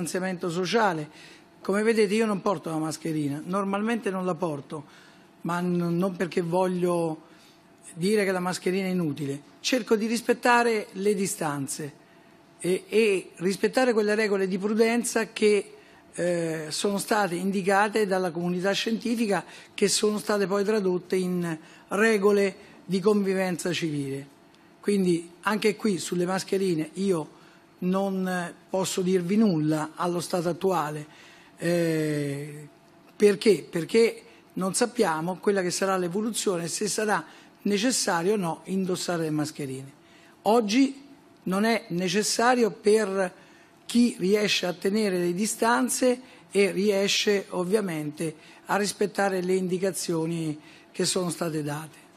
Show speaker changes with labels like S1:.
S1: distanziamento sociale. Come vedete io non porto la mascherina, normalmente non la porto, ma non perché voglio dire che la mascherina è inutile. Cerco di rispettare le distanze e, e rispettare quelle regole di prudenza che eh, sono state indicate dalla comunità scientifica che sono state poi tradotte in regole di convivenza civile. Quindi anche qui sulle mascherine io non eh, posso dirvi nulla allo stato attuale. Eh, perché? Perché non sappiamo quella che sarà l'evoluzione, se sarà necessario o no indossare le mascherine. Oggi non è necessario per chi riesce a tenere le distanze e riesce ovviamente a rispettare le indicazioni che sono state date.